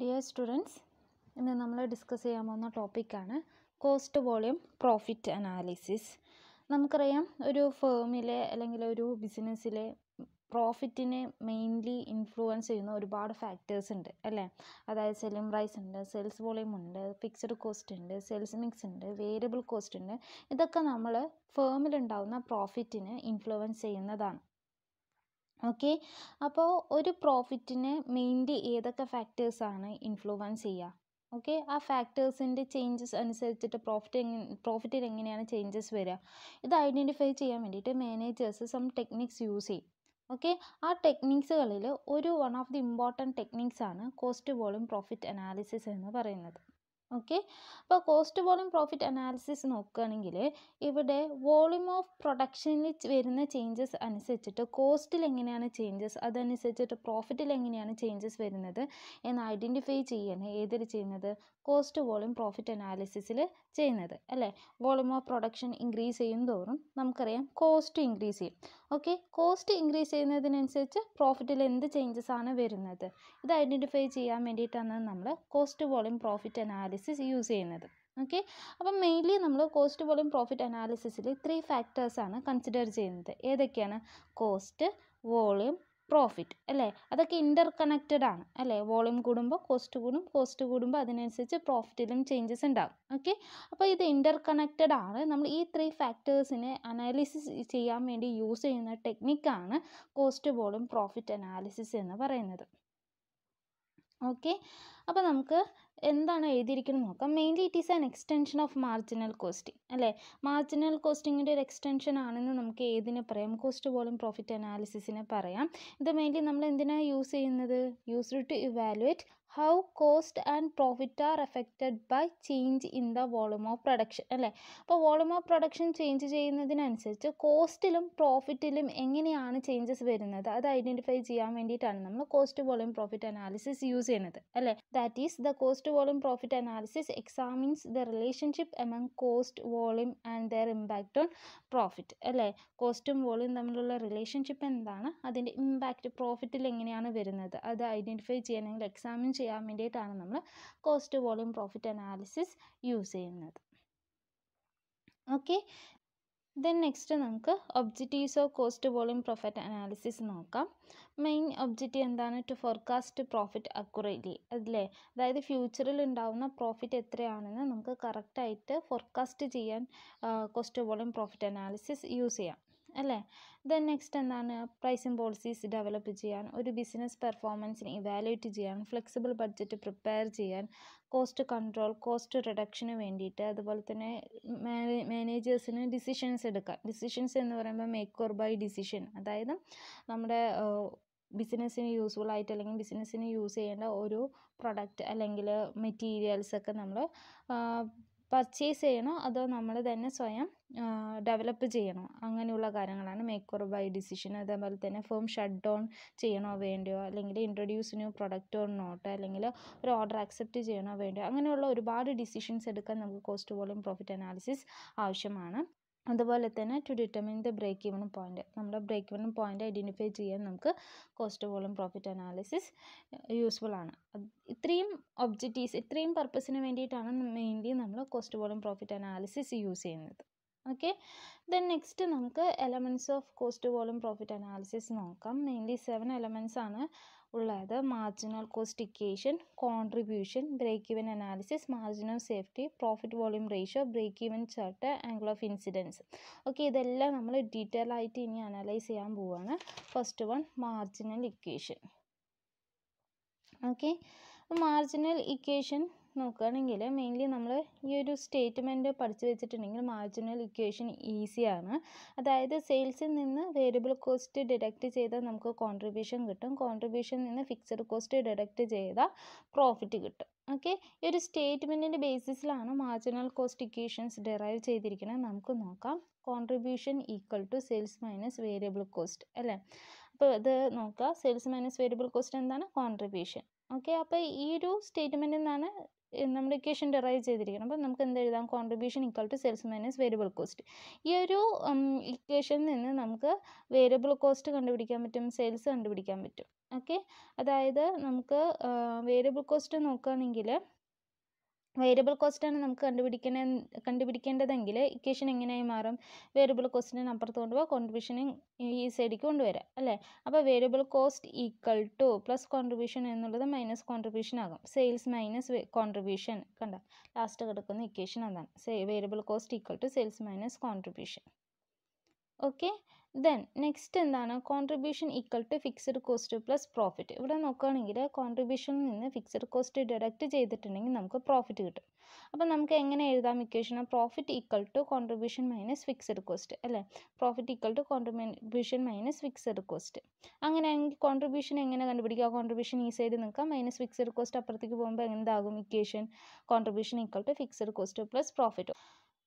dear students ഇന്ന് നമ്മൾ discuss ചെയ്യാൻ പോകുന്ന ടോപ്പിക്കാണ് കോസ്റ്റ് വോളിയം പ്രോഫിറ്റ് അനാലിസിസ് നമുക്കറിയാം ഒരു ഫേമിലെ അല്ലെങ്കിൽ ഒരു ബിസിനസ്സിലെ പ്രോഫിറ്റിനെ മെയിൻലി ഇൻഫ്ലുവൻസ് ചെയ്യുന്ന ഒരുപാട് ഫാക്ടേഴ്സ് ഉണ്ട് അല്ലേ അതായത് സെല്ലിംഗ് പ്രൈസ് ഉണ്ട് സെയിൽസ് വോളിയം ഉണ്ട് ഫിക്സഡ് കോസ്റ്റ് ഉണ്ട് സെയിൽസ് മിക്സ് ഉണ്ട് വേരിയബിൾ കോസ്റ്റ് ഉണ്ട് ഇതൊക്കെ നമ്മൾ ഫേമിലുണ്ടാവുന്ന പ്രോഫിറ്റിനെ ഇൻഫ്ലുവൻസ് ചെയ്യുന്നതാണ് ഓക്കെ അപ്പോൾ ഒരു പ്രോഫിറ്റിനെ മെയിൻലി ഏതൊക്കെ ഫാക്ടേഴ്സാണ് ഇൻഫ്ലുവൻസ് ചെയ്യുക ഓക്കെ ആ ഫാക്ടേഴ്സിൻ്റെ ചേഞ്ചസ് അനുസരിച്ചിട്ട് പ്രോഫിറ്റ് എങ്ങനെ പ്രോഫിറ്റിൽ എങ്ങനെയാണ് ചേഞ്ചസ് വരിക ഇത് ഐഡൻറ്റിഫൈ ചെയ്യാൻ വേണ്ടിയിട്ട് മാനേജേഴ്സ് സം ടെക്നിക്സ് യൂസ് ചെയ്യും ഓക്കെ ആ ടെക്നിക്സുകളിൽ ഒരു വൺ ഓഫ് ദി ഇമ്പോർട്ടൻറ്റ് ടെക്നിക്സാണ് കോസ്റ്റ് വോളിയം പ്രോഫിറ്റ് അനാലിസിസ് എന്ന് പറയുന്നത് ഓക്കെ അപ്പോൾ കോസ്റ്റ് വോളിയം പ്രോഫിറ്റ് അനാലിസിസ് നോക്കുകയാണെങ്കിൽ ഇവിടെ വോളിയം ഓഫ് പ്രൊഡക്ഷനിൽ വരുന്ന ചേഞ്ചസ് അനുസരിച്ചിട്ട് കോസ്റ്റിൽ എങ്ങനെയാണ് ചേഞ്ചസ് അതനുസരിച്ചിട്ട് പ്രോഫിറ്റിൽ എങ്ങനെയാണ് ചേഞ്ചസ് വരുന്നത് എന്ന് ഐഡൻറ്റിഫൈ ചെയ്യാൻ ഏതിൽ ചെയ്യുന്നത് കോസ്റ്റ് വോളിയം പ്രോഫിറ്റ് അനാലിസിസിൽ ചെയ്യുന്നത് അല്ലേ വോളിയം ഓഫ് പ്രൊഡക്ഷൻ ഇൻക്രീസ് ചെയ്യും തോറും നമുക്കറിയാം കോസ്റ്റ് ഇൻക്രീസ് ചെയ്യും ഓക്കെ കോസ്റ്റ് ഇൻക്രീസ് ചെയ്യുന്നതിനനുസരിച്ച് പ്രോഫിറ്റിൽ എന്ത് ചേഞ്ചസ് ആണ് വരുന്നത് ഇത് ഐഡൻറ്റിഫൈ ചെയ്യാൻ വേണ്ടിയിട്ടാണ് നമ്മൾ cost volume profit analysis use ചെയ്യുന്നത് ഓക്കെ അപ്പം മെയിൻലി നമ്മൾ കോസ്റ്റ് വോളിയം പ്രോഫിറ്റ് അനാലിസിസിൽ ത്രീ ഫാക്ടേഴ്സാണ് കൺസിഡർ ചെയ്യുന്നത് ഏതൊക്കെയാണ് കോസ്റ്റ് വോളിയം പ്രോഫിറ്റ് അല്ലേ അതൊക്കെ ഇൻ്റർ കണക്റ്റഡ് ആണ് അല്ലേ വോളിയം കൂടുമ്പോൾ കോസ്റ്റ് കൂടും കോസ്റ്റ് കൂടുമ്പോൾ അതിനനുസരിച്ച് പ്രോഫിറ്റിലും ചേഞ്ചസ് ഉണ്ടാകും ഓക്കെ അപ്പോൾ ഇത് ഇൻ്റർ കണക്റ്റഡ് ആണ് നമ്മൾ ഈ ത്രീ ഫാക്ടേഴ്സിനെ അനാലിസിസ് ചെയ്യാൻ വേണ്ടി യൂസ് ചെയ്യുന്ന ടെക്നിക്കാണ് കോസ്റ്റ് വോളിയം പ്രോഫിറ്റ് അനാലിസിസ് എന്ന് പറയുന്നത് ഓക്കെ അപ്പോൾ നമുക്ക് എന്താണ് എഴുതിയിരിക്കുന്നത് നോക്കാം mainly it is an extension of marginal costing അല്ലേ മാർജിനൽ കോസ്റ്റിങ്ങിൻ്റെ ഒരു എക്സ്റ്റൻഷൻ ആണെന്ന് നമുക്ക് ഏതിനെ പറയാം കോസ്റ്റ് വോളിയം പ്രോഫിറ്റ് അനാലിസിസിനെ പറയാം ഇത് മെയിൻലി നമ്മൾ എന്തിനാണ് യൂസ് ചെയ്യുന്നത് used to evaluate how cost and profit are affected by change in the volume of production അല്ലേ അപ്പോൾ വോളൂം ഓഫ് പ്രൊഡക്ഷൻ ചേഞ്ച് ചെയ്യുന്നതിനനുസരിച്ച് കോസ്റ്റിലും പ്രോഫിറ്റിലും എങ്ങനെയാണ് ചേഞ്ചസ് വരുന്നത് അത് ഐഡൻറ്റിഫൈ ചെയ്യാൻ വേണ്ടിയിട്ടാണ് നമ്മൾ cost volume profit analysis use ചെയ്യുന്നത് അല്ലേ that is the cost volume profit analysis examines the relationship among cost volume and their impact on profit അല്ലേ കോസ്റ്റും വോളൂം തമ്മിലുള്ള റിലേഷൻഷിപ്പ് എന്താണ് അതിൻ്റെ ഇമ്പാക്റ്റ് പ്രോഫിറ്റിൽ എങ്ങനെയാണ് വരുന്നത് അത് ഐഡൻറ്റിഫൈ ചെയ്യണമെങ്കിൽ എക്സാമിൻ ചെയ്യാൻ വേണ്ടിയിട്ടാണ് നമ്മൾ cost volume profit analysis use ചെയ്യുന്നത് ഓക്കെ ദെൻ നെക്സ്റ്റ് നമുക്ക് objectives of cost volume profit analysis നോക്കാം മെയിൻ ഒബ്ജക്റ്റീവ് എന്താണ് ടു ഫോർകാസ്റ്റ് പ്രോഫിറ്റ് അക്യുറേറ്റ്ലി അല്ലേ അതായത് ഫ്യൂച്ചറിൽ ഉണ്ടാവുന്ന പ്രോഫിറ്റ് എത്രയാണെന്ന് നമുക്ക് കറക്റ്റായിട്ട് ഫോർകാസ്റ്റ് ചെയ്യാൻ cost volume profit analysis use ചെയ്യാം അല്ലേ ദെൻ നെക്സ്റ്റ് എന്താണ് പ്രൈസിങ് പോളിസീസ് ഡെവലപ്പ് ചെയ്യാൻ ഒരു ബിസിനസ് പെർഫോമൻസിന് ഇവാലുവേറ്റ് ചെയ്യാൻ ഫ്ലെക്സിബിൾ ബഡ്ജറ്റ് പ്രിപ്പയർ ചെയ്യാൻ കോസ്റ്റ് കൺട്രോൾ കോസ്റ്റ് റിഡക്ഷന് വേണ്ടിയിട്ട് അതുപോലെ തന്നെ മാനേജേഴ്സിന് ഡിസിഷൻസ് എടുക്കാൻ ഡിസിഷൻസ് എന്ന് പറയുമ്പോൾ മേക്ക് ഓർ ബൈ ഡിസിഷൻ അതായത് നമ്മുടെ ബിസിനസ്സിന് യൂസ്ഫുൾ ആയിട്ട് അല്ലെങ്കിൽ ബിസിനസ്സിന് യൂസ് ചെയ്യേണ്ട ഒരു പ്രൊഡക്റ്റ് അല്ലെങ്കിൽ മെറ്റീരിയൽസ് ഒക്കെ നമ്മൾ പർച്ചേസ് ചെയ്യണോ അതോ നമ്മൾ തന്നെ സ്വയം ഡെവലപ്പ് ചെയ്യണോ അങ്ങനെയുള്ള കാര്യങ്ങളാണ് മേക്ക് ഓർ ബൈ ഡിസിഷൻ അതേപോലെ തന്നെ ഫേം ഷട്ട് ഡൗൺ ചെയ്യണോ വേണ്ടയോ അല്ലെങ്കിൽ introduce new product or not അല്ലെങ്കിൽ ഒരു ഓർഡർ അക്സെപ്റ്റ് ചെയ്യണോ വേണ്ടിയോ അങ്ങനെയുള്ള ഒരുപാട് ഡിസിഷൻസ് എടുക്കാൻ നമുക്ക് കോസ്റ്റ് വോളിയം പ്രോഫിറ്റ് അനാലിസിസ് ആവശ്യമാണ് അതുപോലെ തന്നെ to determine the break even point നമ്മുടെ ബ്രേക്ക് ഈവൺ പോയിൻ്റ് ഐഡൻറ്റിഫൈ ചെയ്യാൻ നമുക്ക് cost volume profit analysis useful ആണ് ഇത്രയും ഒബ്ജക്റ്റീവ്സ് ഇത്രയും പർപ്പസിന് വേണ്ടിയിട്ടാണ് മെയിൻലി നമ്മൾ cost volume profit analysis use ചെയ്യുന്നത് ഓക്കെ ദെൻ നെക്സ്റ്റ് നമുക്ക് elements of cost volume profit analysis നോക്കാം മെയിൻലി സെവൻ എലമെൻറ്റ്സ് ആണ് ഉള്ളത് marginal cost equation contribution break even analysis marginal safety profit volume ratio break even chart angle of incidents okay ഇതെല്ലാം നമ്മൾ detail ആയിട്ട് ഇനി analyse ചെയ്യാൻ പോവുകയാണ് first one marginal equation okay marginal equation നോക്കുകയാണെങ്കിൽ mainly നമ്മൾ ഈ ഒരു സ്റ്റേറ്റ്മെൻറ്റ് പഠിച്ചു വെച്ചിട്ടുണ്ടെങ്കിൽ മാർജിനൽ ഇക്വേഷൻ ഈസിയാണ് അതായത് സെയിൽസിൽ നിന്ന് വേരിയബിൾ കോസ്റ്റ് ഡിഡക്റ്റ് ചെയ്താൽ നമുക്ക് കോൺട്രിബ്യൂഷൻ കിട്ടും കോൺട്രിബ്യൂഷനിൽ നിന്ന് ഫിക്സഡ് കോസ്റ്റ് ഡിഡക്റ്റ് ചെയ്താൽ പ്രോഫിറ്റ് കിട്ടും ഓക്കെ ഈ ഒരു സ്റ്റേറ്റ്മെൻറ്റിൻ്റെ ബേസിസിലാണ് മാർജിനൽ കോസ്റ്റ് ഇക്വേഷൻസ് ഡെറൈവ് ചെയ്തിരിക്കുന്നത് നമുക്ക് നോക്കാം contribution equal to sales minus variable cost അല്ലേ അപ്പോൾ ഇത് നോക്കുക സെയിൽസ് മൈനസ് വേരിയബിൾ കോസ്റ്റ് എന്താണ് കോൺട്രിബ്യൂഷൻ ഓക്കെ അപ്പോൾ ഈ ഒരു സ്റ്റേറ്റ്മെൻറ്റിൽ നിന്നാണ് നമ്മൾ ഇക്വേഷൻ ഡെറൈവ് ചെയ്തിരിക്കുന്നത് അപ്പോൾ നമുക്ക് എന്ത് എഴുതാം contribution equal to sales minus variable cost ഈ ഒരു ഇക്വേഷനിൽ നിന്ന് നമുക്ക് വേരിയബിൾ കോസ്റ്റ് കണ്ടുപിടിക്കാൻ പറ്റും സെയിൽസ് കണ്ടുപിടിക്കാൻ പറ്റും ഓക്കെ അതായത് നമുക്ക് വേരിയബിൾ കോസ്റ്റ് നോക്കുകയാണെങ്കിൽ വേരിയബിൾ കോസ്റ്റ് ആണ് നമുക്ക് കണ്ടുപിടിക്കണ കണ്ടുപിടിക്കേണ്ടതെങ്കിൽ ഇക്വേഷൻ എങ്ങനെയായി മാറും വേരിയബിൾ കോസ്റ്റിനെ അപ്പുറത്ത് കൊണ്ടുപോകുക കോൺട്രിബ്യൂഷനെ ഈ സൈഡിലേക്ക് കൊണ്ടുവരാം അല്ലേ അപ്പോൾ variable cost equal to plus contribution എന്നുള്ളത് മൈനസ് കോൺട്രിബ്യൂഷൻ ആകും സെയിൽസ് മൈനസ് കോൺട്രിബ്യൂഷൻ കണ്ട ലാസ്റ്റ് കിടക്കുന്ന ഇക്വേഷൻ അതാണ് variable cost equal to sales minus contribution okay then next എന്താണ് contribution equal to fixed cost plus profit ഇവിടെ നോക്കുകയാണെങ്കിൽ കോൺട്രിബ്യൂഷനിൽ നിന്ന് ഫിക്സഡ് കോസ്റ്റ് ഡിഡക്റ്റ് ചെയ്തിട്ടുണ്ടെങ്കിൽ നമുക്ക് പ്രോഫിറ്റ് കിട്ടും അപ്പോൾ നമുക്ക് എങ്ങനെ എഴുതാം equation profit equal to contribution minus fixed cost അല്ലേ profit equal to contribution minus fixed cost അങ്ങനെയാണെങ്കിൽ കോൺട്രിബ്യൂഷൻ എങ്ങനെ കണ്ടുപിടിക്കുക കോൺട്രിബ്യൂഷൻ ഈ സൈഡ് നിൽക്കാം മൈനസ് ഫിക്സഡ് കോസ്റ്റ് അപ്പുറത്തേക്ക് പോകുമ്പോൾ എന്താകും equation contribution equal to fixed cost plus profit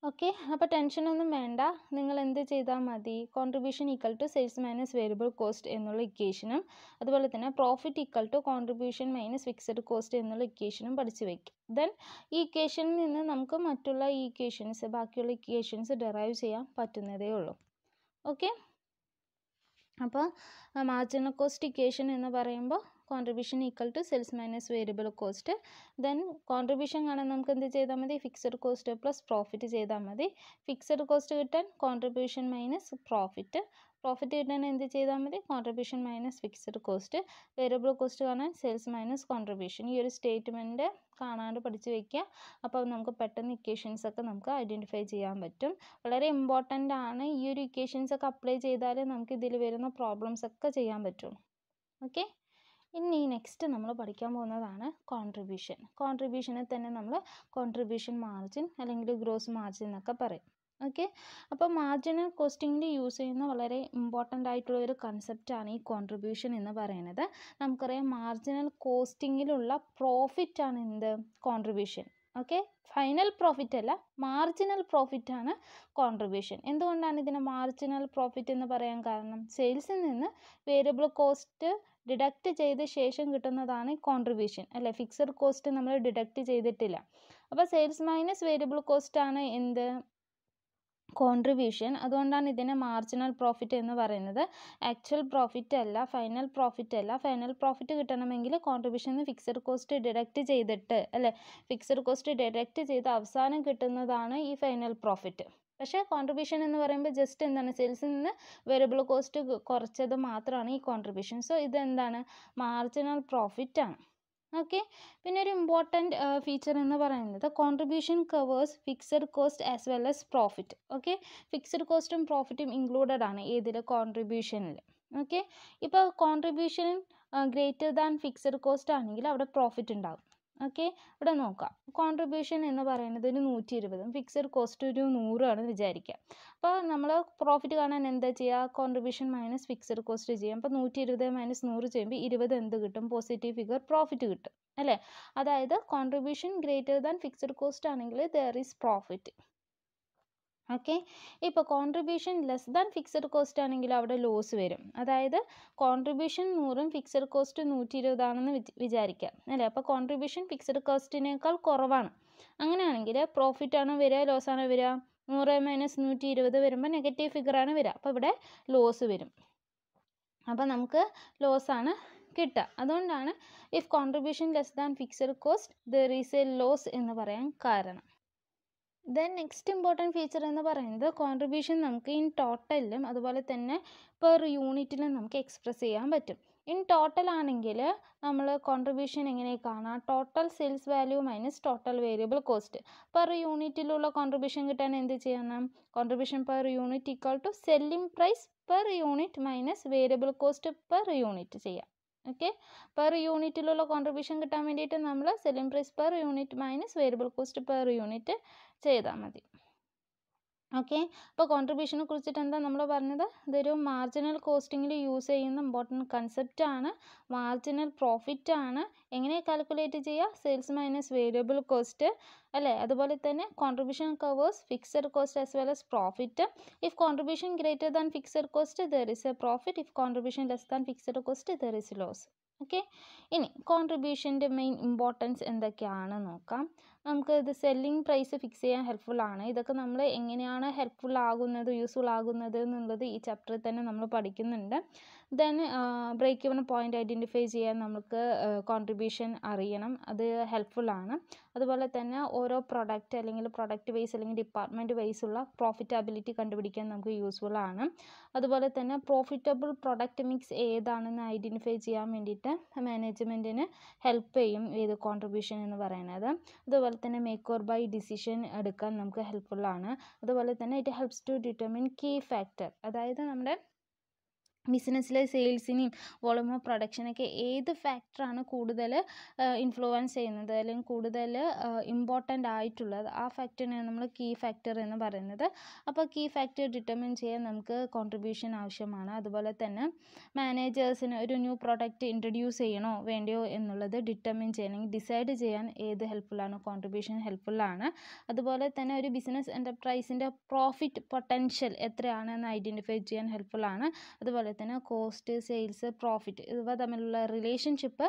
okay അപ്പോൾ ടെൻഷനൊന്നും വേണ്ട നിങ്ങൾ എന്ത് ചെയ്താൽ മതി contribution equal to sales minus variable cost എന്നുള്ള ഇക്വേഷനും അതുപോലെ തന്നെ profit equal to contribution minus fixed cost എന്നുള്ള ഇക്വേഷനും പഠിച്ചു വയ്ക്കും ദെൻ ഈ ഇക്വേഷനിൽ നിന്ന് നമുക്ക് മറ്റുള്ള ഈ ഇക്വേഷൻസ് ബാക്കിയുള്ള ഇക്വേഷൻസ് ഡെറൈവ് ചെയ്യാൻ പറ്റുന്നതേ ഉള്ളൂ ഓക്കെ അപ്പോൾ മാർജിനൽ കോസ്റ്റ് ഇക്വേഷൻ എന്ന് പറയുമ്പോൾ contribution equal to sales minus variable cost then contribution കാണാൻ നമുക്ക് എന്ത് ചെയ്താൽ മതി ഫിക്സഡ് കോസ്റ്റ് പ്ലസ് പ്രോഫിറ്റ് ചെയ്താൽ മതി ഫിക്സഡ് കോസ്റ്റ് കിട്ടാൻ കോൺട്രിബ്യൂഷൻ മൈനസ് പ്രോഫിറ്റ് പ്രോഫിറ്റ് കിട്ടാൻ എന്ത് ചെയ്താൽ മതി contribution minus fixed cost variable cost കാണാൻ സെയിൽസ് മൈനസ് കോൺട്രിബ്യൂഷൻ ഈ ഒരു സ്റ്റേറ്റ്മെൻറ്റ് കാണാണ്ട് പഠിച്ചു വയ്ക്കുക അപ്പോൾ നമുക്ക് പെട്ടെന്ന് ഇക്വേഷൻസ് ഒക്കെ നമുക്ക് ഐഡൻറ്റിഫൈ ചെയ്യാൻ പറ്റും വളരെ ഇമ്പോർട്ടൻ്റ് ആണ് ഈ ഒരു ഇക്വേഷൻസ് ഒക്കെ അപ്ലൈ ചെയ്താലേ നമുക്ക് ഇതിൽ വരുന്ന പ്രോബ്ലംസ് ഒക്കെ ചെയ്യാൻ പറ്റുള്ളൂ ഓക്കെ ഇനി നെക്സ്റ്റ് നമ്മൾ പഠിക്കാൻ പോകുന്നതാണ് കോൺട്രിബ്യൂഷൻ കോൺട്രിബ്യൂഷനെ തന്നെ നമ്മൾ കോൺട്രിബ്യൂഷൻ മാർജിൻ അല്ലെങ്കിൽ ഗ്രോസ് മാർജിൻ എന്നൊക്കെ പറയും ഓക്കെ അപ്പോൾ മാർജിനൽ കോസ്റ്റിങ്ങിൽ യൂസ് ചെയ്യുന്ന വളരെ ഇമ്പോർട്ടൻ്റ് ആയിട്ടുള്ള ഒരു കൺസെപ്റ്റാണ് ഈ കോൺട്രിബ്യൂഷൻ എന്ന് പറയുന്നത് നമുക്കറിയാം മാർജിനൽ കോസ്റ്റിങ്ങിലുള്ള പ്രോഫിറ്റാണ് എന്ത് കോൺട്രിബ്യൂഷൻ ഓക്കെ ഫൈനൽ പ്രോഫിറ്റ് അല്ല മാർജിനൽ പ്രോഫിറ്റ് ആണ് കോൺട്രിബ്യൂഷൻ എന്തുകൊണ്ടാണ് ഇതിനെ മാർജിനൽ പ്രോഫിറ്റ് എന്ന് പറയാൻ കാരണം സെയിൽസിൽ നിന്ന് വേരിയബിൾ കോസ്റ്റ് ഡിഡക്റ്റ് ചെയ്ത ശേഷം കിട്ടുന്നതാണ് കോൺട്രിബ്യൂഷൻ അല്ലേ ഫിക്സഡ് കോസ്റ്റ് നമ്മൾ ഡിഡക്റ്റ് ചെയ്തിട്ടില്ല അപ്പോൾ സെയിൽസ് മൈനസ് വേരിയബിൾ കോസ്റ്റ് ആണ് എന്ത് കോൺട്രിബ്യൂഷൻ അതുകൊണ്ടാണ് ഇതിനെ മാർജിനൽ പ്രോഫിറ്റ് എന്ന് പറയുന്നത് ആക്ച്വൽ പ്രോഫിറ്റ് അല്ല ഫൈനൽ പ്രോഫിറ്റ് അല്ല ഫൈനൽ പ്രോഫിറ്റ് കിട്ടണമെങ്കിൽ കോൺട്രിബ്യൂഷൻ ഫിക്സഡ് കോസ്റ്റ് ഡിഡക്റ്റ് ചെയ്തിട്ട് അല്ലേ ഫിക്സഡ് കോസ്റ്റ് ഡിഡക്റ്റ് ചെയ്ത് അവസാനം കിട്ടുന്നതാണ് ഈ ഫൈനൽ പ്രോഫിറ്റ് പക്ഷേ കോൺട്രിബ്യൂഷൻ എന്ന് പറയുമ്പോൾ ജസ്റ്റ് എന്താണ് സെയിൽസിൽ നിന്ന് വേരിയബിൾ കോസ്റ്റ് കുറച്ചത് മാത്രമാണ് ഈ കോൺട്രിബ്യൂഷൻ സോ ഇതെന്താണ് മാർജിനൽ പ്രോഫിറ്റ് ആണ് ഓക്കെ പിന്നെ ഒരു ഇമ്പോർട്ടൻറ്റ് ഫീച്ചർ എന്ന് പറയുന്നത് contribution covers fixed cost as well as profit okay fixed കോസ്റ്റും പ്രോഫിറ്റും ഇൻക്ലൂഡഡ് ആണ് ഏതിൽ കോൺട്രിബ്യൂഷനിൽ ഓക്കെ ഇപ്പോൾ contribution greater than fixed cost ആണെങ്കിൽ അവിടെ പ്രോഫിറ്റ് ഉണ്ടാകും ഓക്കെ ഇവിടെ നോക്കാം കോൺട്രിബ്യൂഷൻ എന്ന് പറയുന്നത് ഒരു നൂറ്റി ഇരുപതും ഫിക്സഡ് കോസ്റ്റ് ഒരു നൂറുമാണെന്ന് വിചാരിക്കുക അപ്പോൾ നമ്മൾ പ്രോഫിറ്റ് കാണാൻ എന്താ ചെയ്യുക കോൺട്രിബ്യൂഷൻ മൈനസ് ഫിക്സഡ് കോസ്റ്റ് ചെയ്യാം അപ്പോൾ നൂറ്റി ഇരുപത് മൈനസ് നൂറ് ചെയ്യുമ്പോൾ ഇരുപത് എന്ത് കിട്ടും പോസിറ്റീവ് ഫിഗർ പ്രോഫിറ്റ് കിട്ടും അല്ലേ അതായത് contribution greater than fixed cost ആണെങ്കിൽ ദർ ഈസ് പ്രോഫിറ്റ് ഓക്കെ ഇപ്പോൾ contribution less than fixed cost ആണെങ്കിൽ അവിടെ ലോസ് വരും അതായത് കോൺട്രിബ്യൂഷൻ നൂറും ഫിക്സഡ് കോസ്റ്റ് നൂറ്റി ഇരുപതാണെന്ന് വിചാരിക്കാം അല്ലേ അപ്പോൾ കോൺട്രിബ്യൂഷൻ ഫിക്സഡ് കോസ്റ്റിനേക്കാൾ കുറവാണ് അങ്ങനെയാണെങ്കിൽ പ്രോഫിറ്റ് ആണോ വരിക ലോസ് ആണോ വരിക നൂറ് മൈനസ് നൂറ്റി ഇരുപത് വരുമ്പോൾ നെഗറ്റീവ് ഫിഗറാണ് വരിക അപ്പോൾ ഇവിടെ ലോസ് വരും അപ്പോൾ നമുക്ക് ലോസാണ് കിട്ടുക അതുകൊണ്ടാണ് if contribution less than fixed cost there is a loss എന്ന് പറയാൻ കാരണം ദെൻ നെക്സ്റ്റ് ഇമ്പോർട്ടൻറ്റ് ഫീച്ചർ എന്ന് പറയുന്നത് കോൺട്രിബ്യൂഷൻ നമുക്ക് ഇൻ ടോട്ടലിലും അതുപോലെ തന്നെ പെർ യൂണിറ്റിലും നമുക്ക് എക്സ്പ്രസ് ചെയ്യാൻ പറ്റും ഇൻ ടോട്ടൽ ആണെങ്കിൽ നമ്മൾ കോൺട്രിബ്യൂഷൻ എങ്ങനെ കാണാം total sales value minus total variable cost per യൂണിറ്റിലുള്ള കോൺട്രിബ്യൂഷൻ കിട്ടാൻ എന്ത് ചെയ്യണം contribution per unit equal to selling price per unit minus variable cost per unit ചെയ്യാം ഓക്കെ പെർ യൂണിറ്റിലുള്ള കോൺട്രിബ്യൂഷൻ കിട്ടാൻ വേണ്ടിയിട്ട് നമ്മൾ selling price per unit minus variable cost per unit ചെയ്താൽ മതി ഓക്കെ അപ്പോൾ കോൺട്രിബ്യൂഷനെ കുറിച്ചിട്ട് എന്താ നമ്മൾ പറഞ്ഞത് ഇതൊരു മാർജിനൽ കോസ്റ്റിങ്ങിൽ യൂസ് ചെയ്യുന്ന ഇമ്പോർട്ടൻറ്റ് കൺസെപ്റ്റ് ആണ് മാർജിനൽ പ്രോഫിറ്റ് ആണ് എങ്ങനെ കാൽക്കുലേറ്റ് ചെയ്യുക സെയിൽസ് മൈനസ് വേരിയബിൾ കോസ്റ്റ് അല്ലേ അതുപോലെ തന്നെ contribution covers fixed cost as well as profit if contribution greater than fixed cost there is a profit if contribution less than fixed cost there is loss okay ഇനി കോൺട്രിബ്യൂഷൻ്റെ main importance എന്തൊക്കെയാണ് നോക്കാം നമുക്ക് ഇത് selling price fix ചെയ്യാൻ helpful ആണ് ഇതൊക്കെ നമ്മൾ എങ്ങനെയാണ് ഹെൽപ്ഫുൾ ആകുന്നത് യൂസ്ഫുൾ ആകുന്നത് എന്നുള്ളത് ഈ ചാപ്റ്ററിൽ തന്നെ നമ്മൾ പഠിക്കുന്നുണ്ട് then break even point identify ചെയ്യാൻ നമുക്ക് കോൺട്രിബ്യൂഷൻ അറിയണം അത് ഹെൽപ്ഫുൾ ആണ് അതുപോലെ തന്നെ ഓരോ പ്രൊഡക്റ്റ് അല്ലെങ്കിൽ പ്രൊഡക്റ്റ് വൈസ് അല്ലെങ്കിൽ ഡിപ്പാർട്ട്മെൻറ്റ് ഉള്ള പ്രോഫിറ്റബിലിറ്റി കണ്ടുപിടിക്കാൻ നമുക്ക് യൂസ്ഫുൾ ആണ് അതുപോലെ തന്നെ പ്രോഫിറ്റബിൾ പ്രൊഡക്റ്റ് മിക്സ് ഏതാണെന്ന് ഐഡൻറ്റിഫൈ ചെയ്യാൻ വേണ്ടിയിട്ട് മാനേജ്മെൻറ്റിന് ഹെൽപ്പ് ചെയ്യും ഏത് കോൺട്രിബ്യൂഷൻ എന്ന് പറയുന്നത് അതുപോലെ അതുപോലെ തന്നെ മേക്ക് ഓർ ബൈ ഡിസിഷൻ എടുക്കാൻ നമുക്ക് ഹെൽപ്ഫുള്ളാണ് അതുപോലെ തന്നെ it helps to determine key factor അതായത് നമ്മുടെ ബിസിനസ്സിലെ സെയിൽസിനെയും വോളിയം ഓഫ് പ്രൊഡക്ഷനൊക്കെ ഏത് ഫാക്ടറാണ് കൂടുതൽ ഇൻഫ്ലുവൻസ് ചെയ്യുന്നത് അല്ലെങ്കിൽ കൂടുതൽ ഇമ്പോർട്ടൻ്റ് ആയിട്ടുള്ളത് ആ ഫാക്ടറിനെയാണ് നമ്മൾ കീ ഫാക്ടർ എന്ന് പറയുന്നത് അപ്പോൾ കീ ഫാക്ടർ ഡിറ്റർമിൻ ചെയ്യാൻ നമുക്ക് കോൺട്രിബ്യൂഷൻ ആവശ്യമാണ് അതുപോലെ തന്നെ മാനേജേഴ്സിന് ഒരു ന്യൂ പ്രൊഡക്റ്റ് ഇൻട്രൊഡ്യൂസ് ചെയ്യണോ വേണ്ടയോ എന്നുള്ളത് ഡിറ്റർമിൻ ചെയ്യണമെങ്കിൽ ഡിസൈഡ് ചെയ്യാൻ ഏത് ഹെൽപ്ഫുള്ളാണ് കോൺട്രിബ്യൂഷൻ ഹെൽപ്ഫുള്ളാണ് അതുപോലെ തന്നെ ഒരു ബിസിനസ് എൻ്റർപ്രൈസിൻ്റെ പ്രോഫിറ്റ് പൊട്ടൻഷ്യൽ എത്രയാണെന്ന് ഐഡൻറ്റിഫൈ ചെയ്യാൻ ഹെൽപ്ഫുള്ളാണ് അതുപോലെ തന്നെ കോസ്റ്റ് സെയിൽസ് പ്രോഫിറ്റ് ഇവ തമ്മിലുള്ള റിലേഷൻഷിപ്പ്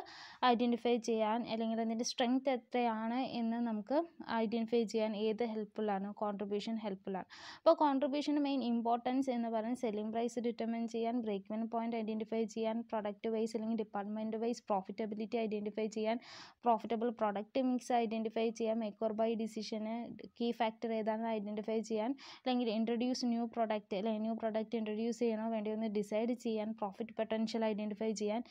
ഐഡൻറ്റിഫൈ ചെയ്യാൻ അല്ലെങ്കിൽ അതിൻ്റെ സ്ട്രെങ്ത് എത്രയാണ് എന്ന് നമുക്ക് ഐഡൻറ്റിഫൈ ചെയ്യാൻ ഏത് ഹെൽപ്ഫുള്ളാണ് കോൺട്രിബ്യൂഷൻ ഹെൽപ്ഫുള്ളാണ് അപ്പോൾ കോൺട്രിബ്യൂഷൻ്റെ മെയിൻ ഇമ്പോർട്ടൻസ് എന്ന് പറയുന്നത് സെല്ലിംഗ് പ്രൈസ് ഡിറ്റർമിൻ ചെയ്യാൻ ബ്രേക്ക് വെൻ പോയിൻ്റ് ഐഡൻറ്റിഫൈ ചെയ്യാൻ പ്രൊഡക്റ്റ് വൈസ് അല്ലെങ്കിൽ ഡിപ്പാർട്ട്മെൻറ്റ് വൈസ് പ്രോഫിറ്റബിലിറ്റി ഐഡൻറ്റിഫൈ ചെയ്യാൻ പ്രോഫിറ്റബിൾ പ്രൊഡക്റ്റ് മിക്സ് ഐഡൻറ്റിഫൈ ചെയ്യാൻ മേക്ക് ഓർ ബൈ ഡിസിഷന് കീ ഫാക്ടർ ഏതാണെന്ന് ഐഡൻറ്റിഫൈ ചെയ്യാൻ അല്ലെങ്കിൽ ഇൻട്രൊഡ്യൂസ് ന്യൂ പ്രൊഡക്റ്റ് അല്ലെങ്കിൽ ന്യൂ പ്രൊഡക്റ്റ് ഇൻട്രൊഡ്യൂസ് ചെയ്യണോ വേണ്ടി എന്ന് ഡിസൈഡ് ചെയ്യാൻ പ്രോഫിറ്റ് പൊട്ടൻഷ്യൽ ഐഡൻറ്റിഫൈ ചെയ്യാൻ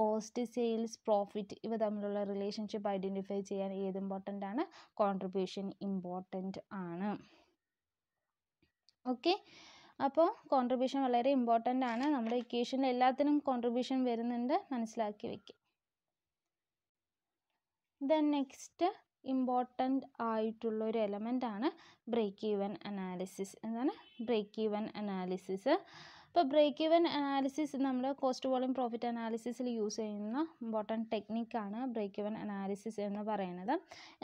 കോസ്റ്റ് സെയിൽസ് പ്രോഫിറ്റ് ഇവ തമ്മിലുള്ള റിലേഷൻഷിപ്പ് ഐഡൻറ്റിഫൈ ചെയ്യാൻ ഏത് ഇമ്പോർട്ടൻ്റ് ആണ് കോൺട്രിബ്യൂഷൻ ഇമ്പോർട്ടൻ്റ് ആണ് ഓക്കെ അപ്പോൾ കോൺട്രിബ്യൂഷൻ വളരെ ഇമ്പോർട്ടൻ്റ് ആണ് നമ്മുടെ ഇക്വേഷനിൽ എല്ലാത്തിനും കോൺട്രിബ്യൂഷൻ വരുന്നുണ്ട് മനസ്സിലാക്കി വയ്ക്കുക ദെൻ നെക്സ്റ്റ് ഇമ്പോർട്ടൻ്റ് ആയിട്ടുള്ള ഒരു എലമെൻ്റ് ആണ് ബ്രേക്ക് ഈവൻ അനാലിസിസ് എന്താണ് ബ്രേക്ക് ഈവൻ അനാലിസിസ് അപ്പോൾ ബ്രേക്ക് ഈവൻ അനാലിസിസ് നമ്മൾ കോസ്റ്റ് വോളിയം പ്രോഫിറ്റ് അനാലിസിസിൽ യൂസ് ചെയ്യുന്ന ഇമ്പോർട്ടൻറ്റ് ടെക്നിക്കാണ് ബ്രേക്ക് ഈവൻ അനാലിസിസ് എന്ന് പറയുന്നത്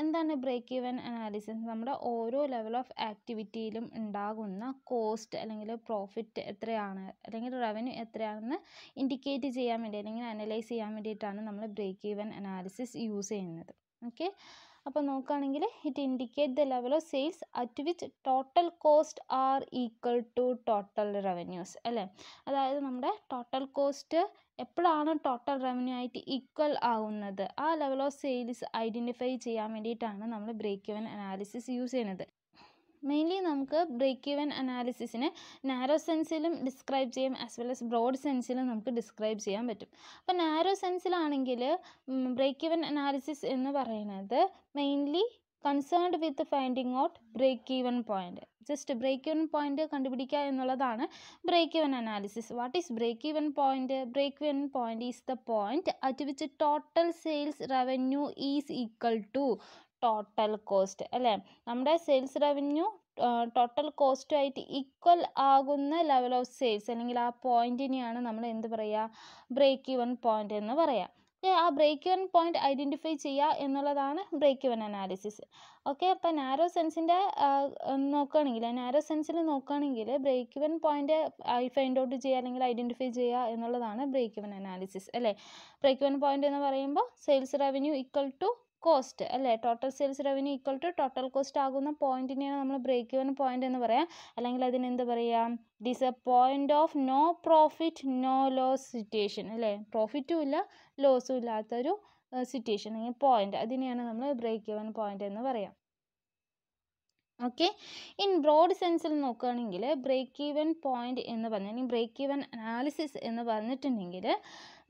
എന്താണ് ബ്രേക്ക് ഈവൻ അനാലിസിസ് നമ്മുടെ ഓരോ ലെവൽ ഓഫ് ആക്ടിവിറ്റിയിലും ഉണ്ടാകുന്ന കോസ്റ്റ് അല്ലെങ്കിൽ പ്രോഫിറ്റ് എത്രയാണ് അല്ലെങ്കിൽ റവന്യൂ എത്രയാണെന്ന് ഇൻഡിക്കേറ്റ് ചെയ്യാൻ വേണ്ടി അല്ലെങ്കിൽ അനലൈസ് ചെയ്യാൻ വേണ്ടിയിട്ടാണ് നമ്മൾ ബ്രേക്ക് ഈവൻ അനാലിസിസ് യൂസ് ചെയ്യുന്നത് ഓക്കെ അപ്പോൾ നോക്കുകയാണെങ്കിൽ it indicate the level of sales at which total cost are equal to total revenues അല്ലേ അതായത് നമ്മുടെ ടോട്ടൽ കോസ്റ്റ് എപ്പോഴാണ് ടോട്ടൽ റവന്യൂ ആയിട്ട് ഈക്വൽ ആവുന്നത് ആ ലെവൽ ഓഫ് സെയിൽസ് ഐഡൻറ്റിഫൈ ചെയ്യാൻ വേണ്ടിയിട്ടാണ് നമ്മൾ ബ്രേക്ക് ഇവൻ അനാലിസിസ് യൂസ് ചെയ്യുന്നത് മെയിൻലി നമുക്ക് ബ്രേക്ക് ഈവൻ അനാലിസിസിനെ നാരോ സെൻസിലും ഡിസ്ക്രൈബ് ചെയ്യാം ആസ് വെൽ ആസ് ബ്രോഡ് സെൻസിലും നമുക്ക് ഡിസ്ക്രൈബ് ചെയ്യാൻ പറ്റും അപ്പോൾ നാരോ സെൻസിലാണെങ്കിൽ ബ്രേക്ക് ഈവൻ അനാലിസിസ് എന്ന് പറയുന്നത് mainly concerned with finding out break even point just break even point കണ്ടുപിടിക്കുക എന്നുള്ളതാണ് break even analysis what is break even point break even point is the point at which total sales revenue is equal to total cost അല്ലേ നമ്മുടെ sales revenue total കോസ്റ്റുമായിട്ട് equal ആകുന്ന level of sales അല്ലെങ്കിൽ ആ പോയിന്റിനെയാണ് നമ്മൾ എന്ത് പറയുക break even point എന്ന് പറയുക ഓക്കെ ആ ബ്രേക്ക് ഈവൻ പോയിന്റ് ഐഡൻറ്റിഫൈ ചെയ്യുക എന്നുള്ളതാണ് ബ്രേക്ക് ഈവൻ അനാലിസിസ് ഓക്കെ അപ്പോൾ നാരോ സെൻസിൻ്റെ നോക്കുകയാണെങ്കിൽ നാരോ സെൻസിൽ നോക്കുകയാണെങ്കിൽ break even point I find out ചെയ്യുക അല്ലെങ്കിൽ ഐഡൻറ്റിഫൈ ചെയ്യുക എന്നുള്ളതാണ് ബ്രേക്ക് ഈവൻ അനാലിസിസ് അല്ലേ ബ്രേക്ക് ഈവൻ പോയിന്റ് എന്ന് പറയുമ്പോൾ sales revenue equal to cost അല്ലേ total sales revenue equal to total cost ആകുന്ന പോയിന്റിനെയാണ് നമ്മൾ ബ്രേക്ക് ഈവൻ പോയിന്റ് എന്ന് പറയാം അല്ലെങ്കിൽ അതിന് എന്ത് പറയാം this is a point of no profit no loss situation അല്ലേ പ്രോഫിറ്റും ഇല്ല ലോസും ഇല്ലാത്തൊരു സിറ്റുവേഷൻ അല്ലെങ്കിൽ പോയിന്റ് അതിനെയാണ് നമ്മൾ ബ്രേക്ക് ഈവൻ പോയിന്റ് എന്ന് പറയാം ഓക്കെ ഇൻ ബ്രോഡ് സെൻസിൽ നോക്കുകയാണെങ്കിൽ ബ്രേക്ക് ഈവൻ പോയിന്റ് എന്ന് പറഞ്ഞാൽ ബ്രേക്ക് ഈവൻ അനാലിസിസ് എന്ന് പറഞ്ഞിട്ടുണ്ടെങ്കിൽ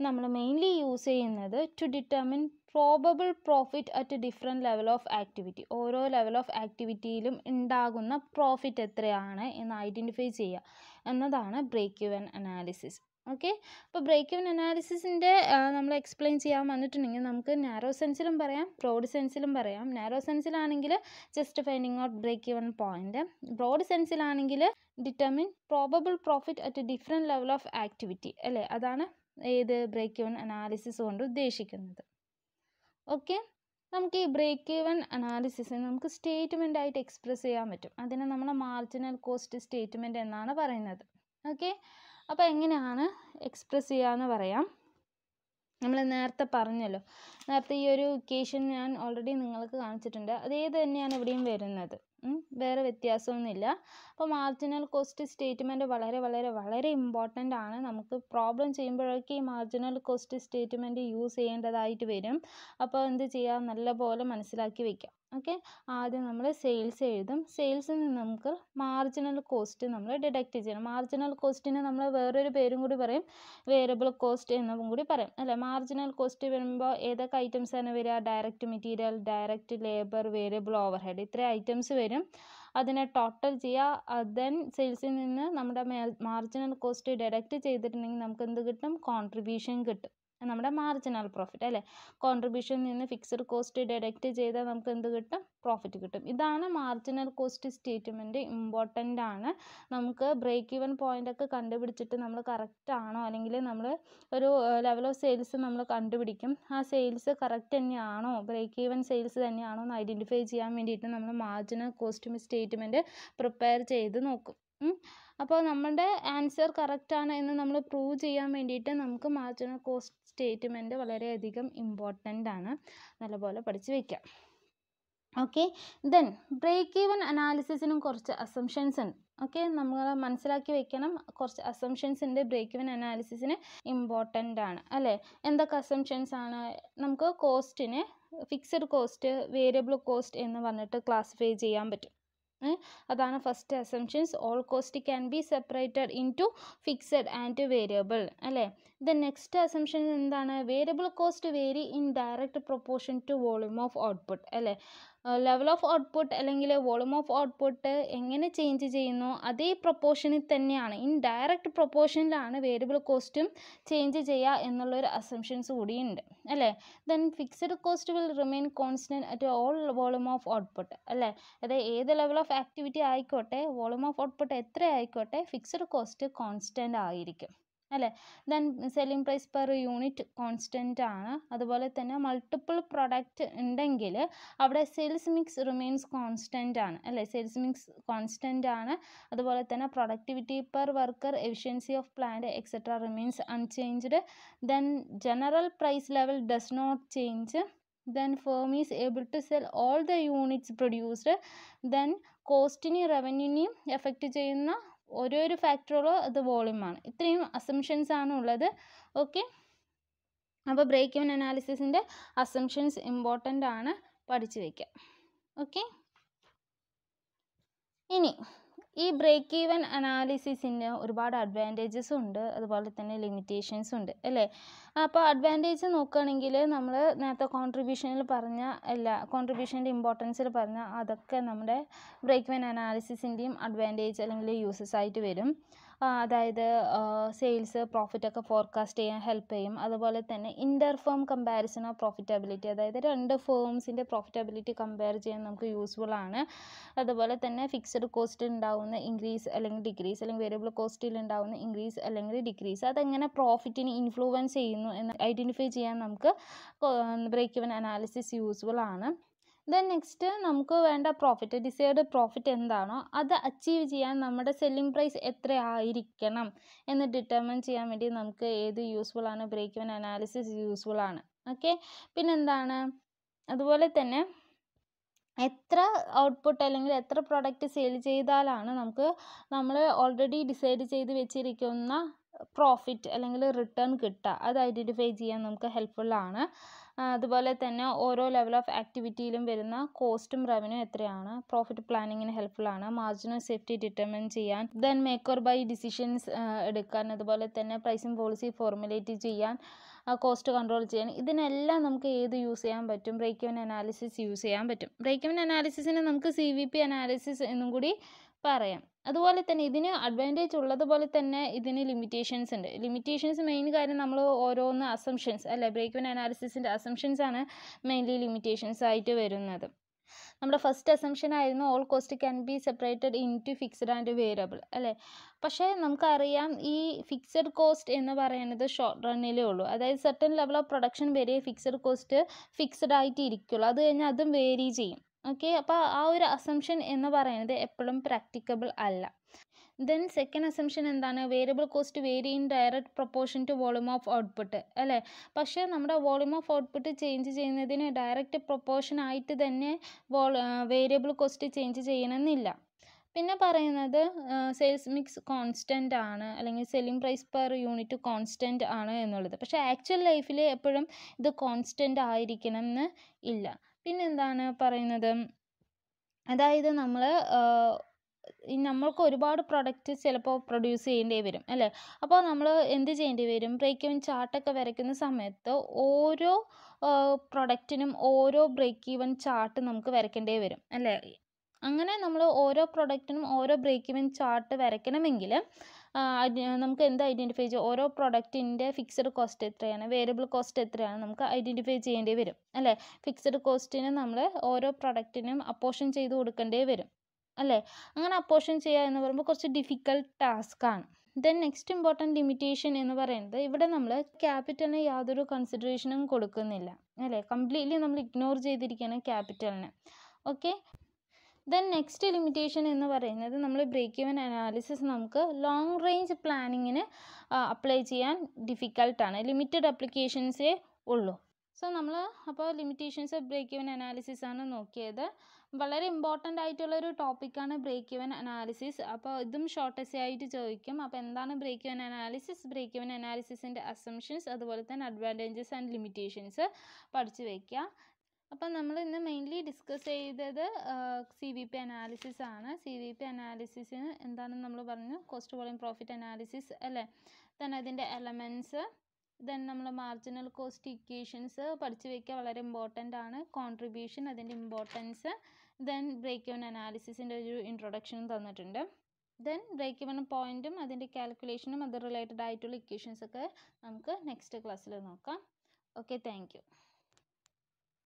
നമ്മൾ മെയിൻലി യൂസ് ചെയ്യുന്നത് to determine probable profit at different level of activity ഓരോ ലെവൽ ഓഫ് ആക്ടിവിറ്റിയിലും ഉണ്ടാകുന്ന പ്രോഫിറ്റ് എത്രയാണ് എന്ന് ഐഡൻറ്റിഫൈ ചെയ്യുക എന്നതാണ് ബ്രേക്ക് ഇവൻ അനാലിസിസ് ഓക്കെ അപ്പോൾ ബ്രേക്ക് ഇവൻ അനാലിസിസിൻ്റെ നമ്മൾ എക്സ്പ്ലെയിൻ ചെയ്യാൻ വന്നിട്ടുണ്ടെങ്കിൽ നമുക്ക് നാരോ സെൻസിലും പറയാം ബ്രോഡ് സെൻസിലും പറയാം നാരോ സെൻസിലാണെങ്കിൽ just finding out break even point broad സെൻസിലാണെങ്കിൽ determine probable profit at different level of activity അല്ലേ അതാണ് ഏത് ബ്രേക്ക് ഇവൻ അനാലിസിസ് കൊണ്ട് ഉദ്ദേശിക്കുന്നത് ഓക്കെ നമുക്ക് ഈ ബ്രേക്ക് ഈവൻ അനാലിസിസ് നമുക്ക് സ്റ്റേറ്റ്മെൻ്റ് ആയിട്ട് എക്സ്പ്രസ് ചെയ്യാൻ പറ്റും അതിനെ നമ്മൾ മാർജിനൽ കോസ്റ്റ് സ്റ്റേറ്റ്മെൻ്റ് എന്നാണ് പറയുന്നത് ഓക്കെ അപ്പോൾ എങ്ങനെയാണ് എക്സ്പ്രസ് ചെയ്യുക എന്ന് പറയാം നമ്മൾ നേരത്തെ പറഞ്ഞല്ലോ നേരത്തെ ഈ ഒരു ഇക്വേഷൻ ഞാൻ ഓൾറെഡി നിങ്ങൾക്ക് കാണിച്ചിട്ടുണ്ട് അതേ തന്നെയാണ് ഇവിടെയും വരുന്നത് വേറെ വ്യത്യാസമൊന്നുമില്ല അപ്പോൾ മാർജിനൽ കോസ്റ്റ് സ്റ്റേറ്റ്മെൻറ്റ് വളരെ വളരെ വളരെ ഇമ്പോർട്ടൻ്റ് ആണ് നമുക്ക് പ്രോബ്ലം ചെയ്യുമ്പോഴൊക്കെ ഈ മാർജിനൽ കോസ്റ്റ് സ്റ്റേറ്റ്മെൻറ്റ് യൂസ് ചെയ്യേണ്ടതായിട്ട് വരും അപ്പോൾ എന്ത് നല്ല നല്ലപോലെ മനസ്സിലാക്കി വയ്ക്കുക ഓക്കെ ആദ്യം നമ്മൾ സെയിൽസ് എഴുതും സെയിൽസിൽ നിന്ന് നമുക്ക് മാർജിനൽ കോസ്റ്റ് നമ്മൾ ഡിഡക്റ്റ് ചെയ്യണം മാർജിനൽ കോസ്റ്റിന് നമ്മൾ വേറൊരു പേരും കൂടി പറയും വേരിയബിൾ കോസ്റ്റ് എന്നും കൂടി പറയും അല്ലേ മാർജിനൽ കോസ്റ്റ് വരുമ്പോൾ ഏതൊക്കെ ഐറ്റംസ് ആണ് വരിക direct material direct labour variable overhead ഇത്രയും ഐറ്റംസ് വരും അതിനെ ടോട്ടൽ ചെയ്യുക ദെൻ സെയിൽസിൽ നിന്ന് നമ്മുടെ മാർജിനൽ കോസ്റ്റ് ഡിഡക്റ്റ് ചെയ്തിട്ടുണ്ടെങ്കിൽ നമുക്ക് എന്ത് കിട്ടും കോൺട്രിബ്യൂഷൻ കിട്ടും നമ്മുടെ മാർജിനൽ പ്രോഫിറ്റ് അല്ലേ കോൺട്രിബ്യൂഷനിൽ നിന്ന് ഫിക്സഡ് കോസ്റ്റ് ഡിഡക്റ്റ് ചെയ്താൽ നമുക്ക് എന്ത് കിട്ടും പ്രോഫിറ്റ് കിട്ടും ഇതാണ് മാർജിനൽ കോസ്റ്റ് സ്റ്റേറ്റ്മെൻ്റ് ഇമ്പോർട്ടൻ്റ് ആണ് നമുക്ക് ബ്രേക്ക് ഈവൻ പോയിൻ്റൊക്കെ കണ്ടുപിടിച്ചിട്ട് നമ്മൾ കറക്റ്റ് ആണോ അല്ലെങ്കിൽ നമ്മൾ ഒരു ലെവൽ ഓഫ് സെയിൽസ് നമ്മൾ കണ്ടുപിടിക്കും ആ സെയിൽസ് കറക്റ്റ് തന്നെയാണോ ബ്രേക്ക് ഈവൻ സെയിൽസ് തന്നെയാണോ എന്ന് ഐഡൻറ്റിഫൈ ചെയ്യാൻ വേണ്ടിയിട്ട് നമ്മൾ മാർജിനൽ കോസ്റ്റ് സ്റ്റേറ്റ്മെൻ്റ് പ്രിപ്പയർ ചെയ്ത് നോക്കും അപ്പോൾ നമ്മുടെ ആൻസർ കറക്റ്റാണ് എന്ന് നമ്മൾ പ്രൂവ് ചെയ്യാൻ വേണ്ടിയിട്ട് നമുക്ക് മാർജിനൽ കോസ്റ്റ് സ്റ്റേറ്റ്മെൻറ്റ് വളരെയധികം ഇമ്പോർട്ടൻ്റ് ആണ് നല്ലപോലെ പഠിച്ച് വയ്ക്കുക ഓക്കെ ദെൻ ബ്രേക്ക് ഈവൻ അനാലിസിസിനും കുറച്ച് അസംഷൻസ് ഉണ്ട് ഓക്കെ നമ്മൾ മനസ്സിലാക്കി വെക്കണം കുറച്ച് അസംഷൻസ് ഉണ്ട് ബ്രേക്ക് ഈവൻ അനാലിസിസിന് ഇമ്പോർട്ടൻ്റ് ആണ് അല്ലേ എന്തൊക്കെ അസംഷൻസ് ആണ് നമുക്ക് കോസ്റ്റിനെ ഫിക്സഡ് കോസ്റ്റ് വേരിയബിൾ കോസ്റ്റ് എന്ന് പറഞ്ഞിട്ട് ക്ലാസിഫൈ ചെയ്യാൻ പറ്റും അതാണ് first assumptions all cost can be separated into fixed and variable അല്ലേ ദ നെക്സ്റ്റ് അസംഷൻ എന്താണ് variable cost vary in direct proportion to volume of output അല്ലേ ലെവൽ ഓഫ് ഔട്ട്പുട്ട് അല്ലെങ്കിൽ volume of output എങ്ങനെ change ചെയ്യുന്നു അതേ പ്രൊപ്പോർഷനിൽ തന്നെയാണ് in direct പ്രൊപ്പോർഷനിലാണ് വേരിയബിൾ കോസ്റ്റും ചേഞ്ച് ചെയ്യുക എന്നുള്ളൊരു അസംഷൻസ് കൂടിയുണ്ട് അല്ലേ then fixed cost will remain constant at all volume of output അല്ലേ അതായത് ഏത് ലെവൽ ഓഫ് ആക്ടിവിറ്റി ആയിക്കോട്ടെ വോളിയം ഓഫ് ഔട്ട്പുട്ട് എത്ര ആയിക്കോട്ടെ ഫിക്സഡ് കോസ്റ്റ് കോൺസ്റ്റൻ്റ് ആയിരിക്കും അല്ലേ then selling price per unit constant ആണ് അതുപോലെ തന്നെ മൾട്ടിപ്പിൾ പ്രൊഡക്റ്റ് ഉണ്ടെങ്കിൽ അവിടെ സെയിൽസ് മിക്സ് റിമെയിൻസ് കോൺസ്റ്റൻ്റ് ആണ് അല്ലേ സെയിൽസ് മിക്സ് കോൺസ്റ്റൻ്റ് ആണ് അതുപോലെ തന്നെ productivity per worker efficiency of plant etcetera remains unchanged then general price level does not change then firm is able to sell all the units produced then കോസ്റ്റിനെയും റവന്യൂവിനെയും effect ചെയ്യുന്ന ഓരോ ഒരു ഫാക്ടറുകളോ അത് വോളിയമാണ് ഇത്രയും അസംഷൻസ് ആണ് ഉള്ളത് ഓക്കെ അപ്പോൾ ബ്രേക്ക് ഇവൻ അനാലിസിസിൻ്റെ അസംഷൻസ് ഇമ്പോർട്ടൻ്റ് ആണ് പഠിച്ചു വയ്ക്കുക ഓക്കെ ഇനി ഈ ബ്രേക്ക് ഈവൻ അനാലിസിസിന് ഒരുപാട് അഡ്വാൻറ്റേജസ് ഉണ്ട് അതുപോലെ തന്നെ ലിമിറ്റേഷൻസ് ഉണ്ട് അല്ലേ അപ്പോൾ അഡ്വാൻറ്റേജ് നോക്കുകയാണെങ്കിൽ നമ്മൾ നേരത്തെ കോൺട്രിബ്യൂഷനിൽ പറഞ്ഞ അല്ല കോൺട്രിബ്യൂഷൻ്റെ ഇമ്പോർട്ടൻസിൽ പറഞ്ഞ അതൊക്കെ നമ്മുടെ ബ്രേക്ക് ഈവൻ അനാലിസിസിൻ്റെയും അഡ്വാൻറ്റേജ് അല്ലെങ്കിൽ യൂസസ് ആയിട്ട് വരും അതായത് സെയിൽസ് പ്രോഫിറ്റ് ഒക്കെ ഫോർകാസ്റ്റ് ചെയ്യാൻ ഹെൽപ്പ് ചെയ്യും അതുപോലെ തന്നെ inter firm comparison of profitability അതായത് രണ്ട് ഫേംസിൻ്റെ പ്രോഫിറ്റബിലിറ്റി കമ്പയർ ചെയ്യാൻ നമുക്ക് യൂസ്ഫുൾ ആണ് അതുപോലെ തന്നെ ഫിക്സഡ് കോസ്റ്റിൽ ഉണ്ടാവുന്ന ഇൻക്രീസ് അല്ലെങ്കിൽ ഡിക്രീസ് അല്ലെങ്കിൽ വേരിയബിൾ കോസ്റ്റിൽ ഉണ്ടാവുന്ന ഇൻക്രീസ് അല്ലെങ്കിൽ ഡിക്രീസ് അതെങ്ങനെ പ്രോഫിറ്റിനെ ഇൻഫ്ലുവൻസ് ചെയ്യുന്നു എന്ന് ഐഡൻറ്റിഫൈ ചെയ്യാൻ നമുക്ക് ബ്രേക്ക് ഇവൻ അനാലിസിസ് യൂസ്ഫുൾ ആണ് ദെൻ നെക്സ്റ്റ് നമുക്ക് വേണ്ട പ്രോഫിറ്റ് ഡിസൈഡ് പ്രോഫിറ്റ് എന്താണോ അത് അച്ചീവ് ചെയ്യാൻ നമ്മുടെ സെല്ലിംഗ് പ്രൈസ് എത്ര ആയിരിക്കണം എന്ന് ഡിറ്റർമിൻ ചെയ്യാൻ വേണ്ടി നമുക്ക് ഏത് യൂസ്ഫുൾ ആണ് ബ്രേക്ക് ഇവൻ അനാലിസിസ് യൂസ്ഫുൾ ആണ് ഓക്കെ പിന്നെന്താണ് അതുപോലെ തന്നെ എത്ര ഔട്ട്പുട്ട് അല്ലെങ്കിൽ എത്ര പ്രോഡക്റ്റ് സെയിൽ ചെയ്താലാണ് നമുക്ക് നമ്മൾ ഓൾറെഡി ഡിസൈഡ് ചെയ്ത് വെച്ചിരിക്കുന്ന പ്രോഫിറ്റ് അല്ലെങ്കിൽ റിട്ടേൺ കിട്ടുക അത് ഐഡൻറ്റിഫൈ ചെയ്യാൻ നമുക്ക് ഹെൽപ്ഫുള്ളാണ് അതുപോലെ തന്നെ ഓരോ ലെവൽ ഓഫ് ആക്ടിവിറ്റിയിലും വരുന്ന കോസ്റ്റും റവന്യൂ എത്രയാണ് പ്രോഫിറ്റ് പ്ലാനിങ്ങിന് ഹെൽപ്ഫുൾ ആണ് മാർജിനൽ സേഫ്റ്റി ഡിറ്റർമിൻ ചെയ്യാൻ then make or buy decisions എടുക്കാൻ അതുപോലെ തന്നെ പ്രൈസിങ് പോളിസി ഫോർമുലേറ്റ് ചെയ്യാൻ കോസ്റ്റ് കൺട്രോൾ ചെയ്യാൻ ഇതിനെല്ലാം നമുക്ക് ഏത് യൂസ് ചെയ്യാൻ പറ്റും ബ്രേക്ക് ഇവൻ അനാലിസിസ് യൂസ് ചെയ്യാൻ പറ്റും ബ്രേക്ക് ഇവൻ അനാലിസിസിന് നമുക്ക് സി വി പി അനാലിസിസ് എന്നും കൂടി പറയാം അതുപോലെ തന്നെ ഇതിന് അഡ്വാൻറ്റേജ് ഉള്ളതുപോലെ തന്നെ ഇതിന് ലിമിറ്റേഷൻസ് ഉണ്ട് ലിമിറ്റേഷൻസ് മെയിൻ കാര്യം നമ്മൾ ഓരോന്ന് അസംഷൻസ് അല്ലെ ബ്രേക്ക് ഇവൻ അനാലിസിസിൻ്റെ അസംഷൻസ് ആണ് മെയിൻലി ലിമിറ്റേഷൻസ് ആയിട്ട് വരുന്നത് നമ്മുടെ ഫസ്റ്റ് അസംഷൻ ആയിരുന്നു all cost can be separated into fixed and variable അല്ലേ പക്ഷേ നമുക്കറിയാം ഈ ഫിക്സഡ് കോസ്റ്റ് എന്ന് പറയുന്നത് ഷോർട്ട് റണ്ണിലേ ഉള്ളൂ അതായത് സെർട്ടൺ ലെവൽ ഓഫ് പ്രൊഡക്ഷൻ വരെ ഫിക്സഡ് കോസ്റ്റ് ഫിക്സഡ് ആയിട്ട് ഇരിക്കുള്ളൂ അത് കഴിഞ്ഞാൽ അതും വേരി ചെയ്യും ഓക്കെ അപ്പോൾ ആ ഒരു അസംഷൻ എന്ന് പറയുന്നത് എപ്പോഴും പ്രാക്ടിക്കബിൾ അല്ല ദെൻ സെക്കൻഡ് അസംഷൻ എന്താണ് variable cost vary in direct proportion to volume of output അല്ലേ പക്ഷേ നമ്മുടെ വോളിയം ഓഫ് ഔട്ട്പുട്ട് ചേഞ്ച് ചെയ്യുന്നതിന് ഡയറക്റ്റ് പ്രൊപ്പോർഷൻ ആയിട്ട് തന്നെ വോൾ വേരിയബിൾ കോസ്റ്റ് ചേഞ്ച് ചെയ്യണമെന്നില്ല പിന്നെ പറയുന്നത് സെയിൽസ് മിക്സ് കോൺസ്റ്റൻ്റ് ആണ് അല്ലെങ്കിൽ selling price per unit constant ആണ് എന്നുള്ളത് പക്ഷേ ആക്ച്വൽ ലൈഫിൽ എപ്പോഴും ഇത് കോൺസ്റ്റൻ്റ് ആയിരിക്കണം എന്ന് ഇല്ല പിന്നെന്താണ് പറയുന്നത് അതായത് നമ്മൾ ഈ നമ്മൾക്ക് ഒരുപാട് പ്രൊഡക്റ്റ് ചിലപ്പോൾ പ്രൊഡ്യൂസ് ചെയ്യേണ്ടി വരും അല്ലേ അപ്പോൾ നമ്മൾ എന്ത് ചെയ്യേണ്ടി വരും ബ്രേക്ക് chart ചാർട്ടൊക്കെ വരയ്ക്കുന്ന സമയത്ത് ഓരോ പ്രൊഡക്റ്റിനും ഓരോ ബ്രേക്ക് ഈവൻ ചാർട്ട് നമുക്ക് വരയ്ക്കേണ്ടി വരും അല്ലേ അങ്ങനെ നമ്മൾ ഓരോ പ്രൊഡക്റ്റിനും ഓരോ ബ്രേക്ക് ഈവൻ ചാർട്ട് വരയ്ക്കണമെങ്കിൽ നമുക്ക് എന്ത് ഐഡൻറ്റിഫൈ ചെയ്യും ഓരോ പ്രൊഡക്റ്റിൻ്റെ ഫിക്സഡ് കോസ്റ്റ് എത്രയാണ് വേരിയബിൾ കോസ്റ്റ് എത്രയാണ് നമുക്ക് ഐഡൻറ്റിഫൈ ചെയ്യേണ്ടി വരും അല്ലേ ഫിക്സഡ് കോസ്റ്റിന് നമ്മൾ ഓരോ പ്രൊഡക്റ്റിനും അപ്പോഷൻ ചെയ്ത് കൊടുക്കേണ്ടി വരും അല്ലേ അങ്ങനെ അപ്പോഷൻ ചെയ്യുക എന്ന് പറയുമ്പോൾ കുറച്ച് ഡിഫിക്കൽട്ട് ടാസ്ക്കാണ് ദെൻ നെക്സ്റ്റ് ഇമ്പോർട്ടൻറ്റ് ലിമിറ്റേഷൻ എന്ന് പറയുന്നത് ഇവിടെ നമ്മൾ ക്യാപിറ്റലിന് യാതൊരു കൺസിഡറേഷനും കൊടുക്കുന്നില്ല അല്ലേ കംപ്ലീറ്റ്ലി നമ്മൾ ഇഗ്നോർ ചെയ്തിരിക്കുകയാണ് ക്യാപിറ്റലിനെ ഓക്കെ ദെൻ നെക്സ്റ്റ് ലിമിറ്റേഷൻ എന്ന് പറയുന്നത് നമ്മൾ ബ്രേക്ക് ഇവൻ അനാലിസിസ് നമുക്ക് ലോങ് റേഞ്ച് പ്ലാനിങ്ങിന് അപ്ലൈ ചെയ്യാൻ ഡിഫിക്കൽട്ടാണ് ലിമിറ്റഡ് അപ്ലിക്കേഷൻസേ ഉള്ളൂ സോ നമ്മൾ അപ്പോൾ ലിമിറ്റേഷൻസ് ബ്രേക്ക് ഇവൻ അനാലിസിസ് ആണ് നോക്കിയത് വളരെ ഇമ്പോർട്ടൻ്റ് ആയിട്ടുള്ളൊരു ടോപ്പിക്കാണ് ബ്രേക്ക് ഇവൻ അനാലിസിസ് അപ്പോൾ ഇതും ഷോർട്ടസ് ആയിട്ട് ചോദിക്കും അപ്പോൾ എന്താണ് break even analysis break even അനാലിസിസിൻ്റെ അസംഷൻസ് അതുപോലെ തന്നെ അഡ്വാൻറ്റേജസ് ആൻഡ് ലിമിറ്റേഷൻസ് പഠിച്ചു വയ്ക്കുക അപ്പം നമ്മൾ ഇന്ന് മെയിൻലി ഡിസ്കസ് ചെയ്തത് സി വി പി അനാലിസിസ് ആണ് സി വി പി അനാലിസിസിന് എന്താണെന്ന് നമ്മൾ പറഞ്ഞു കോസ്റ്റ് വോളിയം പ്രോഫിറ്റ് അനാലിസിസ് അല്ലേ തന്നെ അതിൻ്റെ എലമെൻറ്റ്സ് ദെൻ നമ്മൾ മാർജിനൽ കോസ്റ്റ് ഇക്വേഷൻസ് പഠിച്ചു വയ്ക്കുക വളരെ ഇമ്പോർട്ടൻ്റ് ആണ് കോൺട്രിബ്യൂഷൻ അതിൻ്റെ ഇമ്പോർട്ടൻസ് ദെൻ ബ്രേക്ക് ഇവൻ അനാലിസിസിൻ്റെ ഒരു ഇൻട്രൊഡക്ഷനും തന്നിട്ടുണ്ട് ദെൻ ബ്രേക്ക് ഇവൻ പോയിൻറ്റും അതിൻ്റെ കാൽക്കുലേഷനും അത് റിലേറ്റഡ് ആയിട്ടുള്ള ഇക്വേഷൻസൊക്കെ നമുക്ക് നെക്സ്റ്റ് ക്ലാസ്സിൽ നോക്കാം ഓക്കെ താങ്ക്